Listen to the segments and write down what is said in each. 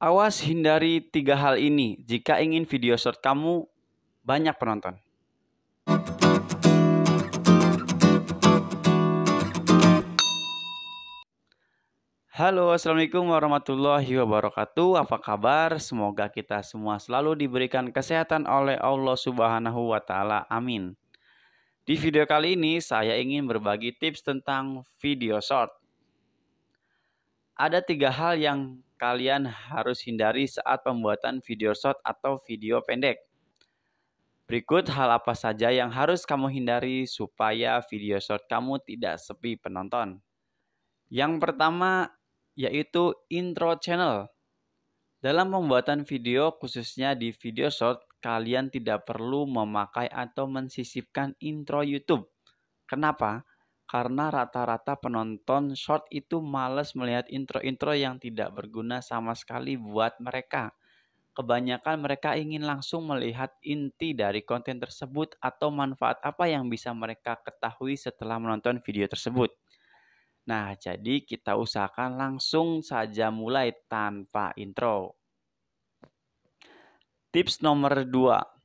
Awas hindari tiga hal ini jika ingin video short kamu banyak penonton. Halo, assalamualaikum warahmatullahi wabarakatuh. Apa kabar? Semoga kita semua selalu diberikan kesehatan oleh Allah Subhanahu wa Ta'ala. Amin. Di video kali ini, saya ingin berbagi tips tentang video short. Ada tiga hal yang kalian harus hindari saat pembuatan video short atau video pendek. Berikut hal apa saja yang harus kamu hindari supaya video short kamu tidak sepi penonton. Yang pertama yaitu intro channel. Dalam pembuatan video khususnya di video short, kalian tidak perlu memakai atau mensisipkan intro YouTube. Kenapa? karena rata-rata penonton short itu males melihat intro-intro yang tidak berguna sama sekali buat mereka. Kebanyakan mereka ingin langsung melihat inti dari konten tersebut atau manfaat apa yang bisa mereka ketahui setelah menonton video tersebut. Nah, jadi kita usahakan langsung saja mulai tanpa intro. Tips nomor 2,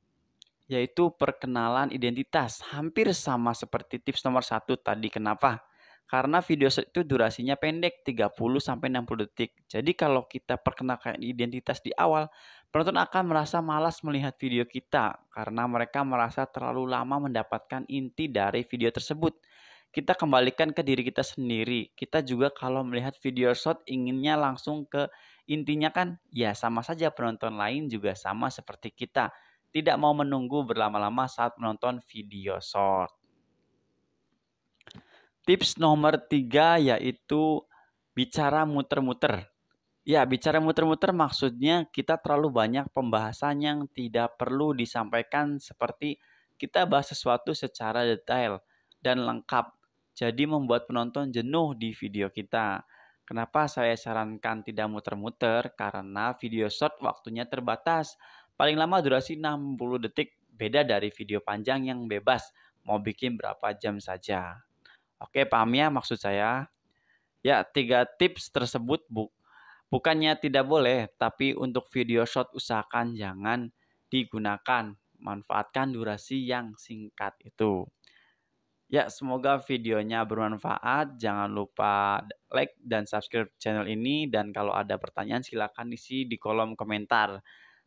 yaitu perkenalan identitas. Hampir sama seperti tips nomor satu tadi. Kenapa? Karena video itu durasinya pendek, 30 sampai 60 detik. Jadi kalau kita perkenalkan identitas di awal, penonton akan merasa malas melihat video kita karena mereka merasa terlalu lama mendapatkan inti dari video tersebut. Kita kembalikan ke diri kita sendiri. Kita juga kalau melihat video short inginnya langsung ke intinya kan ya sama saja penonton lain juga sama seperti kita tidak mau menunggu berlama-lama saat menonton video short. Tips nomor tiga yaitu bicara muter-muter. Ya, bicara muter-muter maksudnya kita terlalu banyak pembahasan yang tidak perlu disampaikan seperti kita bahas sesuatu secara detail dan lengkap. Jadi membuat penonton jenuh di video kita. Kenapa saya sarankan tidak muter-muter? Karena video short waktunya terbatas Paling lama durasi 60 detik, beda dari video panjang yang bebas, mau bikin berapa jam saja. Oke, paham ya maksud saya? Ya, tiga tips tersebut bu bukannya tidak boleh, tapi untuk video short usahakan jangan digunakan. Manfaatkan durasi yang singkat itu. Ya, semoga videonya bermanfaat. Jangan lupa like dan subscribe channel ini. Dan kalau ada pertanyaan silakan isi di kolom komentar.